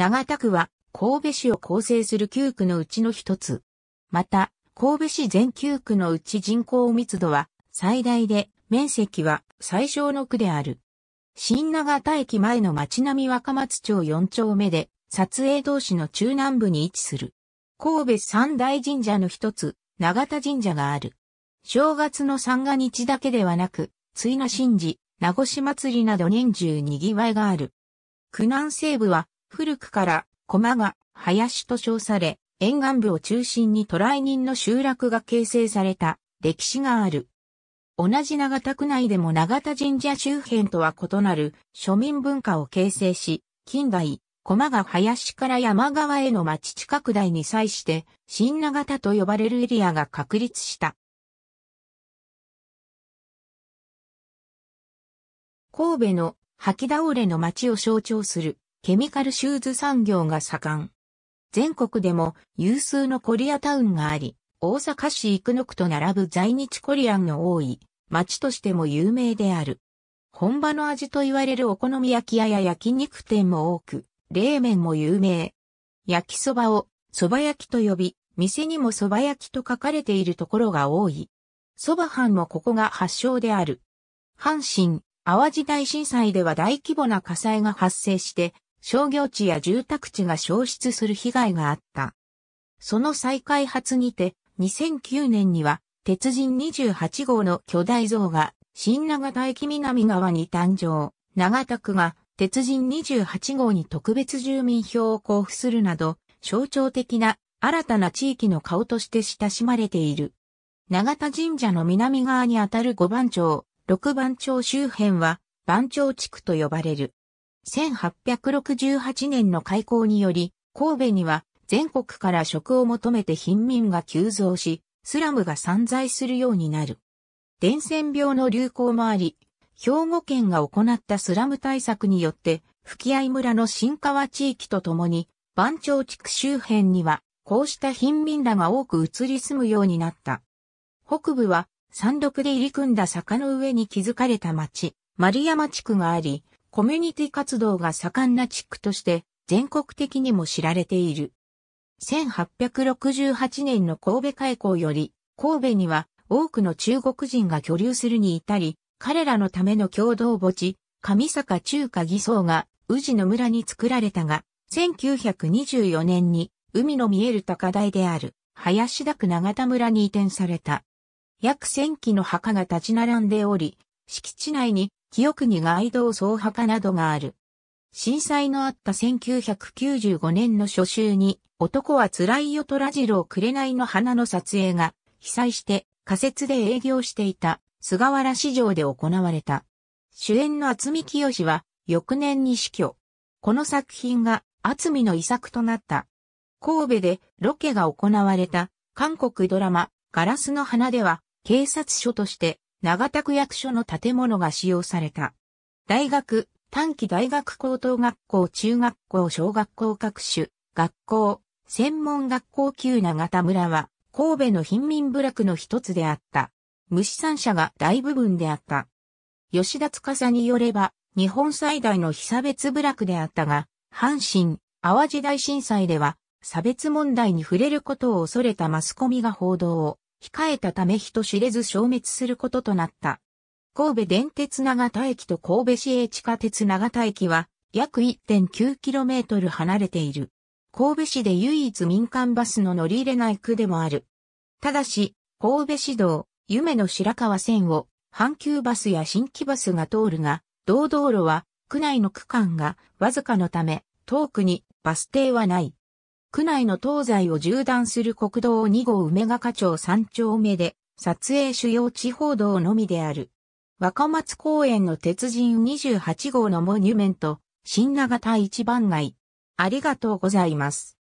長田区は神戸市を構成する9区のうちの一つ。また、神戸市全9区のうち人口密度は最大で、面積は最小の区である。新長田駅前の町並み若松町4丁目で、撮影同士の中南部に位置する。神戸三大神社の一つ、長田神社がある。正月の三が日だけではなく、追の神事、名護市祭りなど年中賑わいがある。区南西部は古くから駒が林と称され、沿岸部を中心に渡来人の集落が形成された歴史がある。同じ長田区内でも長田神社周辺とは異なる庶民文化を形成し、近代、駒が林から山側への町地拡大に際して、新長田と呼ばれるエリアが確立した。神戸の吐き倒れの町を象徴するケミカルシューズ産業が盛ん。全国でも有数のコリアタウンがあり、大阪市生野区と並ぶ在日コリアンの多い町としても有名である。本場の味と言われるお好み焼き屋や焼肉店も多く、冷麺も有名。焼きそばを蕎麦焼きと呼び、店にも蕎麦焼きと書かれているところが多い。蕎麦飯もここが発祥である。阪神、淡路大震災では大規模な火災が発生して、商業地や住宅地が消失する被害があった。その再開発にて、2009年には、鉄人28号の巨大像が、新長田駅南側に誕生。長田区が、鉄人28号に特別住民票を交付するなど、象徴的な新たな地域の顔として親しまれている。長田神社の南側にあたる五番町、六番町周辺は、番町地区と呼ばれる。1868年の開港により、神戸には全国から食を求めて貧民が急増し、スラムが散在するようになる。伝染病の流行もあり、兵庫県が行ったスラム対策によって、吹合村の新川地域とともに、番町地区周辺には、こうした貧民らが多く移り住むようになった。北部は、山麓で入り組んだ坂の上に築かれた町、丸山地区があり、コミュニティ活動が盛んな地区として全国的にも知られている。1868年の神戸開港より、神戸には多くの中国人が居留するに至り、彼らのための共同墓地、上坂中華偽装が宇治の村に作られたが、1924年に海の見える高台である林田区長田村に移転された。約1000基の墓が立ち並んでおり、敷地内に清国街道総墓などがある。震災のあった1995年の初秋に、男は辛いよ虎次郎いの花の撮影が、被災して仮設で営業していた菅原市場で行われた。主演の厚見清は、翌年に死去。この作品が厚見の遺作となった。神戸でロケが行われた韓国ドラマガラスの花では警察署として長田区役所の建物が使用された。大学、短期大学高等学校中学校小学校各種、学校、専門学校級長田村は、神戸の貧民部落の一つであった。無資産者が大部分であった。吉田司によれば、日本最大の被差別部落であったが、阪神、淡路大震災では、差別問題に触れることを恐れたマスコミが報道を控えたため人知れず消滅することとなった。神戸電鉄長田駅と神戸市営地下鉄長田駅は約 1.9km 離れている。神戸市で唯一民間バスの乗り入れない区でもある。ただし、神戸市道、夢の白川線を阪急バスや新規バスが通るが、道道路は区内の区間がわずかのため、遠くにバス停はない。区内の東西を縦断する国道2号梅ヶ香町3丁目で、撮影主要地方道のみである。若松公園の鉄人28号のモニュメント、新長田一番街。ありがとうございます。